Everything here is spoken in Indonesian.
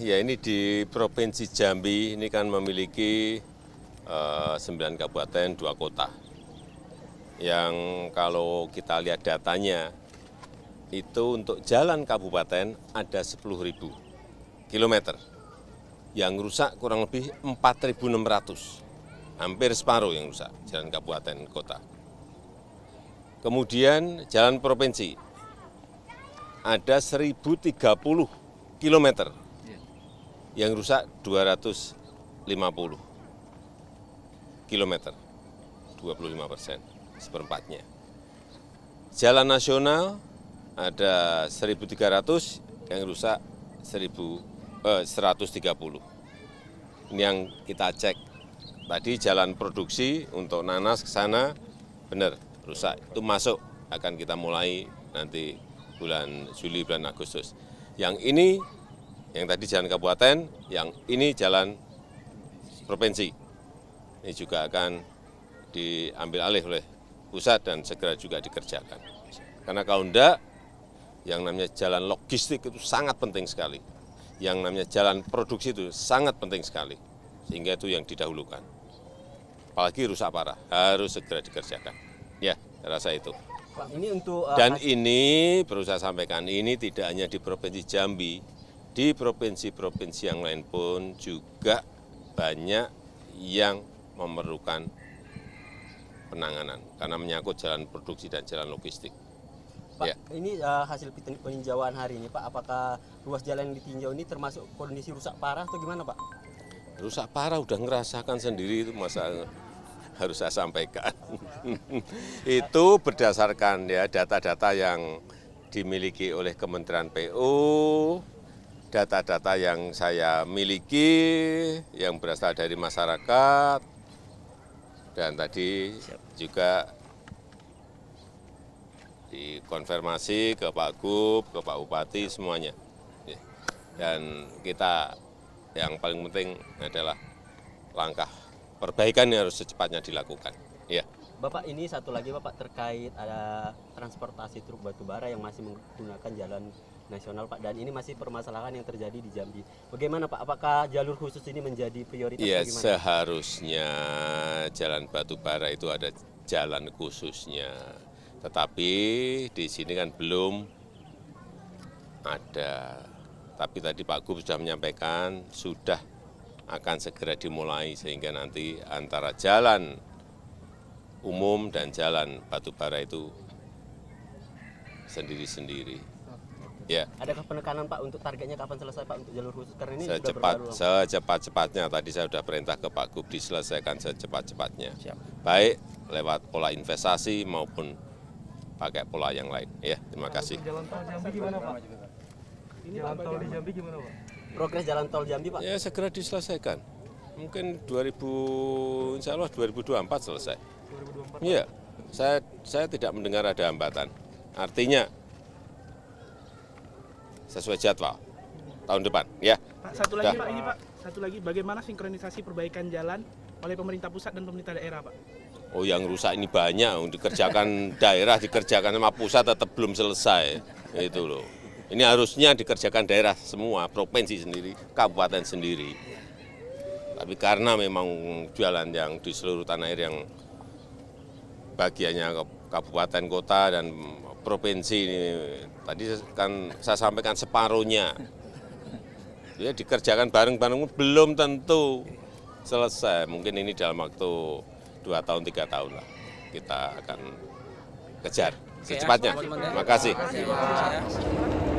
ya ini di Provinsi Jambi ini kan memiliki eh, sembilan kabupaten, dua kota. Yang kalau kita lihat datanya, itu untuk jalan kabupaten ada 10.000 kilometer Yang rusak kurang lebih 4.600. Hampir separuh yang rusak jalan kabupaten kota. Kemudian jalan provinsi ada 1030 kilometer yang rusak 250 km, 25 persen, seperempatnya. Jalan nasional ada 1.300, yang rusak 1.000, eh, 130. Ini yang kita cek. Tadi jalan produksi untuk nanas ke sana, benar, rusak. Itu masuk, akan kita mulai nanti bulan Juli, bulan Agustus. Yang ini yang tadi jalan kabupaten, yang ini jalan provinsi. Ini juga akan diambil alih oleh pusat dan segera juga dikerjakan. Karena kalau enggak, yang namanya jalan logistik itu sangat penting sekali. Yang namanya jalan produksi itu sangat penting sekali. Sehingga itu yang didahulukan. Apalagi rusak parah, harus segera dikerjakan. Ya, rasa itu. Eh, dan ini, perlu saya sampaikan, ini tidak hanya di Provinsi Jambi, di provinsi-provinsi yang lain pun juga banyak yang memerlukan penanganan karena menyangkut jalan produksi dan jalan logistik. Pak, ya. ini uh, hasil peninjauan hari ini, Pak. Apakah ruas jalan yang ditinjau ini termasuk kondisi rusak parah atau gimana, Pak? Rusak parah udah ngerasakan sendiri itu masa eh, harus saya sampaikan. itu berdasarkan ya data-data yang dimiliki oleh Kementerian PU, data-data yang saya miliki, yang berasal dari masyarakat, dan tadi juga dikonfirmasi ke Pak Gub, ke Pak Bupati, semuanya. Ya. Dan kita yang paling penting adalah langkah perbaikan yang harus secepatnya dilakukan. Ya. Bapak ini satu lagi Bapak terkait ada transportasi truk batubara yang masih menggunakan jalan nasional Pak dan ini masih permasalahan yang terjadi di Jambi. Bagaimana Pak? Apakah jalur khusus ini menjadi prioritas? Iya, seharusnya jalan batubara itu ada jalan khususnya, tetapi di sini kan belum ada. Tapi tadi Pak Gub sudah menyampaikan sudah akan segera dimulai sehingga nanti antara jalan umum dan jalan batubara itu sendiri-sendiri. Ya. Adakah penekanan Pak untuk targetnya kapan selesai Pak untuk jalur khusus karena ini secepat secepat-cepatnya tadi saya sudah perintah ke Pak Gub diselesaikan secepat-cepatnya. Baik lewat pola investasi maupun pakai pola yang lain. Ya, terima kasih. Jalan tol Jambi gimana Pak? Ini jalan tol di Jambi gimana Pak? Progres jalan tol Jambi Pak? Ya segera diselesaikan. Mungkin 2000 Insya Allah 2024 selesai. 2024? Iya, saya, saya tidak mendengar ada hambatan. Artinya sesuai jadwal tahun depan ya. Pak, satu lagi Dah. Pak ini Pak, satu lagi bagaimana sinkronisasi perbaikan jalan oleh pemerintah pusat dan pemerintah daerah Pak? Oh yang rusak ini banyak, untuk dikerjakan daerah, dikerjakan sama pusat tetap belum selesai itu loh. Ini harusnya dikerjakan daerah semua, provinsi sendiri, kabupaten sendiri. Tapi karena memang jalan yang di seluruh tanah air yang bagiannya kabupaten kota dan provinsi ini tadi kan saya sampaikan separuhnya ya dikerjakan bareng-bareng belum tentu selesai mungkin ini dalam waktu dua tahun tiga tahun lah kita akan kejar secepatnya terima kasih